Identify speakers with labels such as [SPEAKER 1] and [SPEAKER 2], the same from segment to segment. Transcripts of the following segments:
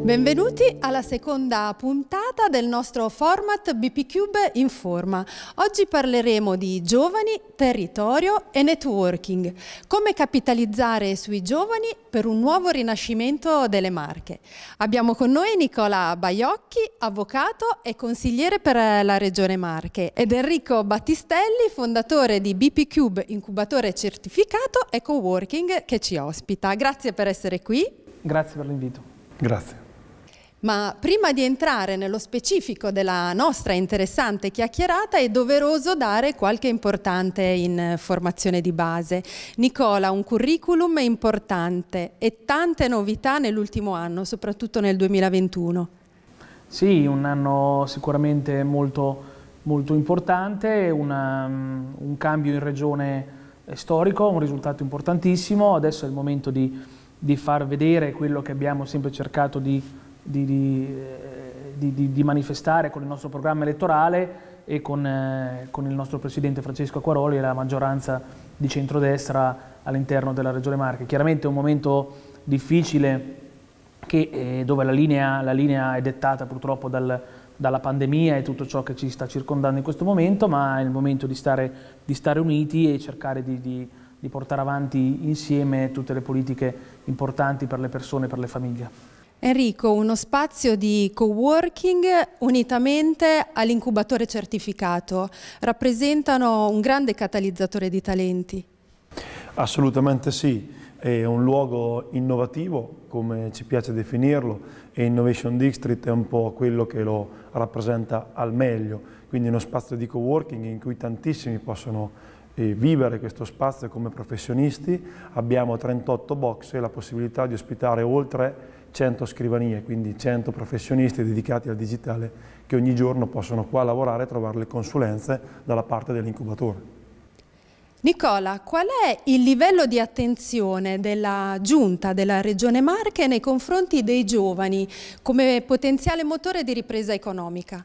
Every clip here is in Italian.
[SPEAKER 1] Benvenuti alla seconda puntata del nostro format BP Cube in Oggi parleremo di giovani, territorio e networking, come capitalizzare sui giovani per un nuovo rinascimento delle marche. Abbiamo con noi Nicola Baiocchi, avvocato e consigliere per la Regione Marche, ed Enrico Battistelli, fondatore di BP Cube, incubatore certificato e coworking che ci ospita. Grazie per essere qui.
[SPEAKER 2] Grazie per l'invito. Grazie.
[SPEAKER 1] Ma prima di entrare nello specifico della nostra interessante chiacchierata è doveroso dare qualche importante informazione di base. Nicola, un curriculum importante e tante novità nell'ultimo anno, soprattutto nel 2021.
[SPEAKER 2] Sì, un anno sicuramente molto, molto importante, una, un cambio in regione storico, un risultato importantissimo. Adesso è il momento di, di far vedere quello che abbiamo sempre cercato di di, eh, di, di, di, manifestare con il nostro programma elettorale e con, eh, con il nostro presidente Francesco Acquaroli e la maggioranza di centrodestra all'interno della Regione Marche. Chiaramente è un momento difficile che, eh, dove la linea, la linea, è dettata purtroppo dal, dalla pandemia e tutto ciò che ci sta circondando in questo momento, ma è il momento di stare, di stare uniti e cercare di di portare avanti insieme tutte le politiche importanti per le persone e per le famiglie.
[SPEAKER 1] Enrico, uno spazio di co-working unitamente all'incubatore certificato, rappresentano un grande catalizzatore di talenti.
[SPEAKER 3] Assolutamente sì, è un luogo innovativo, come ci piace definirlo, e Innovation District è un po' quello che lo rappresenta al meglio, quindi uno spazio di co-working in cui tantissimi possono eh, vivere questo spazio come professionisti. Abbiamo 38 box e la possibilità di ospitare oltre 100 scrivanie, quindi 100 professionisti dedicati al digitale che ogni giorno possono qua lavorare e trovare le consulenze dalla parte dell'incubatore.
[SPEAKER 1] Nicola, qual è il livello di attenzione della giunta della Regione Marche nei confronti dei giovani come potenziale motore di ripresa economica?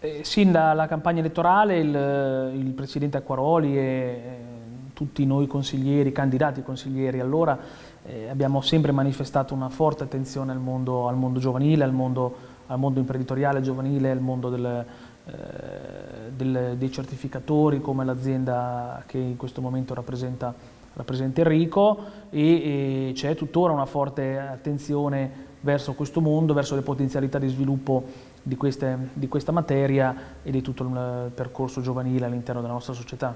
[SPEAKER 2] Eh, sin dalla campagna elettorale il, il Presidente Acquaroli e tutti noi consiglieri, candidati consiglieri, allora eh, abbiamo sempre manifestato una forte attenzione al mondo, al mondo giovanile, al mondo, al mondo, imprenditoriale giovanile, al mondo del, eh, del, dei certificatori come l'azienda che in questo momento rappresenta, rappresenta Enrico e, e c'è tuttora una forte attenzione verso questo mondo, verso le potenzialità di sviluppo di, queste, di questa materia e di tutto il percorso giovanile all'interno della nostra società.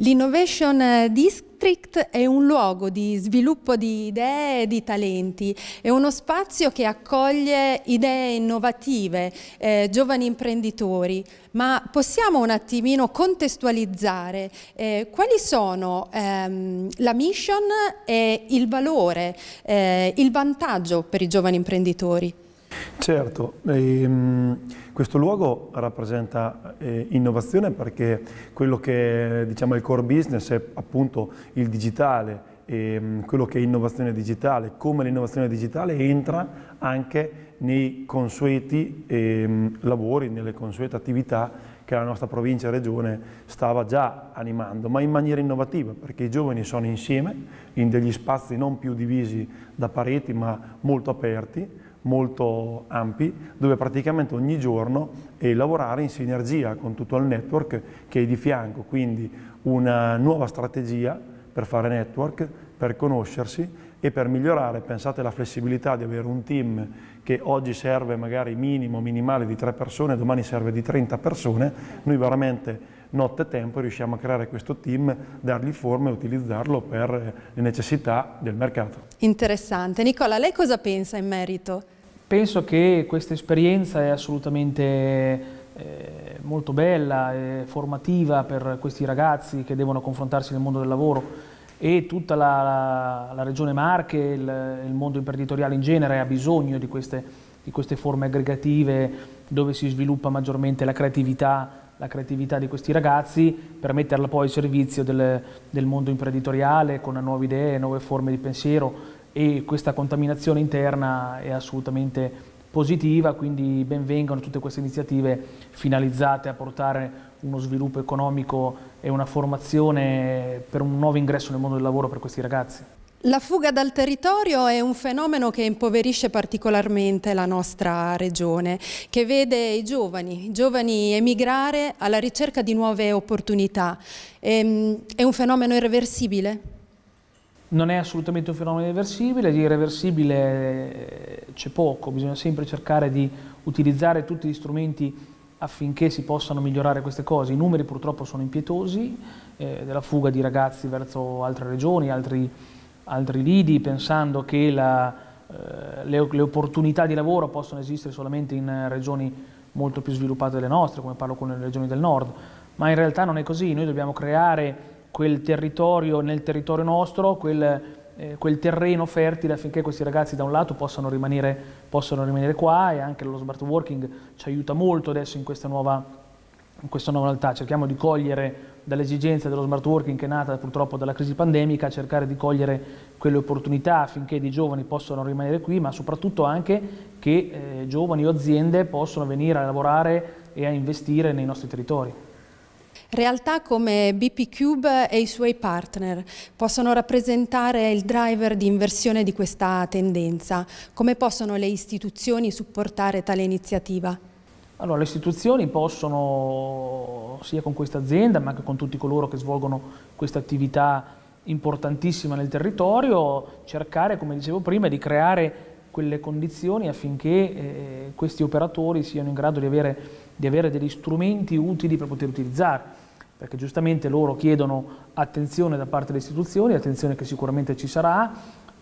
[SPEAKER 1] L'Innovation eh, District è un luogo di sviluppo di idee e di talenti, è uno spazio che accoglie idee innovative, eh, giovani imprenditori, ma possiamo un attimino contestualizzare eh, quali sono ehm, la mission e il valore, eh, il vantaggio per i giovani imprenditori?
[SPEAKER 3] Certo, ehm, questo luogo rappresenta eh, innovazione perché quello che diciamo il core business è appunto il digitale e ehm, quello che è innovazione digitale, come l'innovazione digitale entra anche nei consueti ehm, lavori, nelle consuete attività che la nostra provincia e regione stava già animando, ma in maniera innovativa, perché i giovani sono insieme in degli spazi non più divisi da pareti, ma molto aperti, molto ampi, dove praticamente ogni giorno e lavorare in sinergia con tutto il network che è di fianco, quindi una nuova strategia per fare network, per conoscersi e per migliorare, pensate alla flessibilità di avere un team che oggi serve magari minimo, minimale di tre persone, domani serve di 30 persone, noi veramente notte e tempo riusciamo a creare questo team, dargli forma e utilizzarlo per le necessità del mercato.
[SPEAKER 1] Interessante. Nicola, lei cosa pensa in merito?
[SPEAKER 2] Penso che questa esperienza è assolutamente eh, molto bella e formativa per questi ragazzi che devono confrontarsi nel mondo del lavoro e tutta la, la regione Marche, il, il, mondo imprenditoriale in genere ha bisogno di queste, di queste forme aggregative dove si sviluppa maggiormente la creatività, la creatività di questi ragazzi per metterla poi al servizio del, del mondo imprenditoriale con nuove idee, nuove forme di pensiero e questa contaminazione interna è assolutamente positiva, quindi benvengano tutte queste iniziative finalizzate a portare uno sviluppo economico e una formazione per un nuovo ingresso nel mondo del lavoro per questi ragazzi.
[SPEAKER 1] La fuga dal territorio è un fenomeno che impoverisce particolarmente la nostra regione, che vede i giovani, i giovani emigrare alla ricerca di nuove opportunità. Ehm, è un fenomeno irreversibile?
[SPEAKER 2] non è assolutamente un fenomeno irreversibile, di irreversibile eh, c'è poco, bisogna sempre cercare di utilizzare tutti gli strumenti affinché si possano migliorare queste cose. I numeri purtroppo sono impietosi, eh, della fuga di ragazzi verso altre regioni, altri, altri lidi, pensando che la, eh, le, le, opportunità di lavoro possono esistere solamente in regioni molto più sviluppate delle nostre, come parlo con le regioni del nord, ma in realtà non è così, noi dobbiamo creare quel territorio nel territorio nostro, quel, eh, quel, terreno fertile affinché questi ragazzi da un lato possano rimanere, possano rimanere qua e anche lo smart working ci aiuta molto adesso in questa nuova, in questa nuova realtà. Cerchiamo di cogliere dall'esigenza dello smart working che è nata purtroppo dalla crisi pandemica, cercare di cogliere quelle opportunità affinché i giovani possano rimanere qui, ma soprattutto anche che eh, giovani o aziende possano venire a lavorare e a investire nei nostri territori.
[SPEAKER 1] Realtà come BP Cube e i suoi partner possono rappresentare il driver di inversione di questa tendenza. Come possono le istituzioni supportare tale iniziativa?
[SPEAKER 2] Allora, le istituzioni possono, sia con questa azienda, ma anche con tutti coloro che svolgono questa attività importantissima nel territorio, cercare, come dicevo prima, di creare quelle condizioni affinché eh, questi operatori siano in grado di avere, di avere degli strumenti utili per poter utilizzare perché giustamente loro chiedono attenzione da parte delle istituzioni, attenzione che sicuramente ci sarà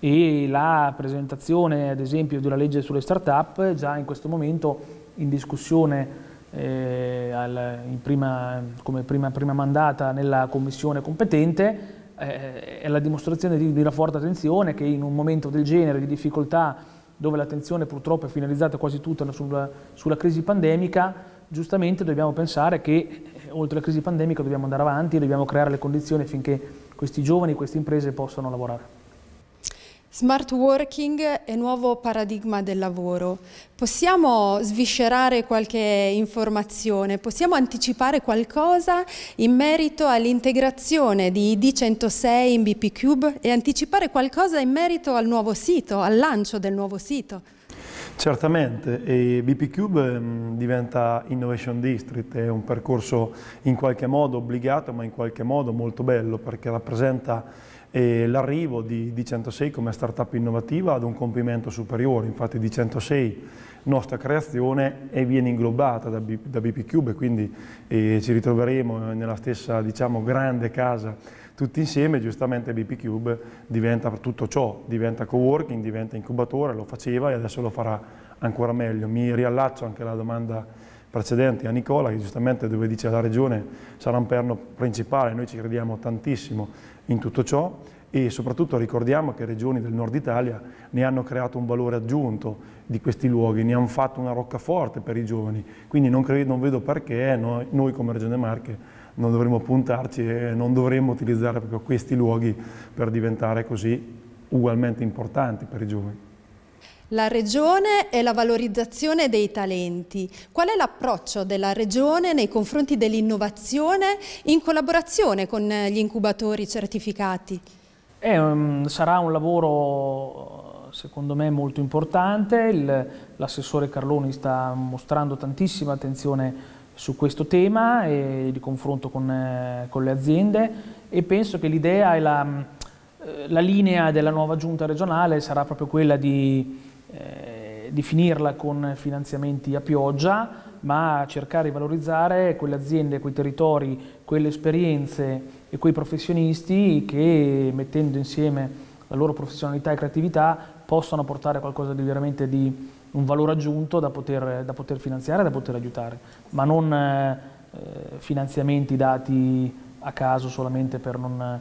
[SPEAKER 2] e la presentazione ad esempio di una legge sulle start-up già in questo momento in discussione eh, al, in prima, come prima, prima, mandata nella commissione competente eh, è la dimostrazione di, di una forte attenzione che in un momento del genere di difficoltà dove l'attenzione purtroppo è finalizzata quasi tutta sulla, sulla, crisi pandemica, giustamente dobbiamo pensare che eh, oltre alla crisi pandemica dobbiamo andare avanti, e dobbiamo creare le condizioni affinché questi giovani, queste imprese possano lavorare.
[SPEAKER 1] Smart working e nuovo paradigma del lavoro. Possiamo sviscerare qualche informazione, possiamo anticipare qualcosa in merito all'integrazione di ID106 in BP Cube e anticipare qualcosa in merito al nuovo sito, al lancio del nuovo sito?
[SPEAKER 3] Certamente, e BP Cube ehm, diventa Innovation District, è un percorso in qualche modo obbligato ma in qualche modo molto bello perché rappresenta e l'arrivo di, di 106 come startup innovativa ad un compimento superiore, infatti di 106 nostra creazione e viene inglobata da, B, da BP Cube, quindi eh, ci ritroveremo nella stessa diciamo, grande casa tutti insieme, giustamente BP Cube diventa tutto ciò, diventa co-working, diventa incubatore, lo faceva e adesso lo farà ancora meglio. Mi riallaccio anche alla domanda precedente a Nicola, che giustamente dove dice la Regione sarà un perno principale, noi ci crediamo tantissimo in tutto ciò e soprattutto ricordiamo che regioni del nord Italia ne hanno creato un valore aggiunto di questi luoghi, ne hanno fatto una roccaforte per i giovani, quindi non, credo, non vedo perché noi, noi, come Regione Marche non dovremmo puntarci e non dovremmo utilizzare proprio questi luoghi per diventare così ugualmente importanti per i giovani.
[SPEAKER 1] La Regione e la valorizzazione dei talenti. Qual è l'approccio della Regione nei confronti dell'innovazione in collaborazione con gli incubatori certificati?
[SPEAKER 2] È, um, sarà un lavoro secondo me molto importante, l'assessore Carloni sta mostrando tantissima attenzione su questo tema e di confronto con, eh, con le aziende e penso che l'idea e la, eh, la, linea della nuova giunta regionale sarà proprio quella di, eh, di finirla con finanziamenti a pioggia ma cercare di valorizzare quelle aziende, quei territori, quelle esperienze e quei professionisti che mettendo insieme la loro professionalità e creatività possono portare qualcosa di veramente di un valore aggiunto da poter, da poter finanziare, da poter aiutare, ma non eh, finanziamenti dati a caso solamente per, non, eh,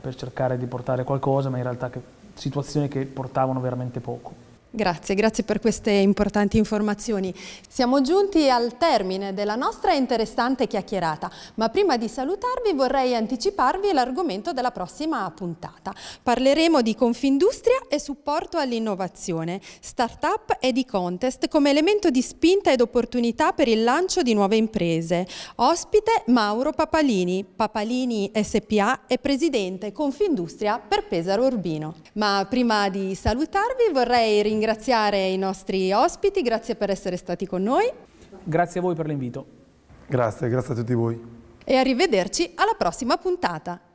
[SPEAKER 2] per cercare di portare qualcosa, ma in realtà che, situazioni che portavano veramente poco.
[SPEAKER 1] Grazie, grazie per queste importanti informazioni. Siamo giunti al termine della nostra interessante chiacchierata, ma prima di salutarvi vorrei anticiparvi l'argomento della prossima puntata. Parleremo di Confindustria e supporto all'innovazione, start-up e di contest come elemento di spinta ed opportunità per il lancio di nuove imprese. Ospite Mauro Papalini, Papalini SPA e presidente Confindustria per Pesaro Urbino. Ma prima di salutarvi vorrei ringraziare ringraziare i nostri ospiti, grazie per essere stati con noi.
[SPEAKER 2] Grazie a voi per l'invito.
[SPEAKER 3] Grazie, grazie a tutti voi.
[SPEAKER 1] E arrivederci alla prossima puntata.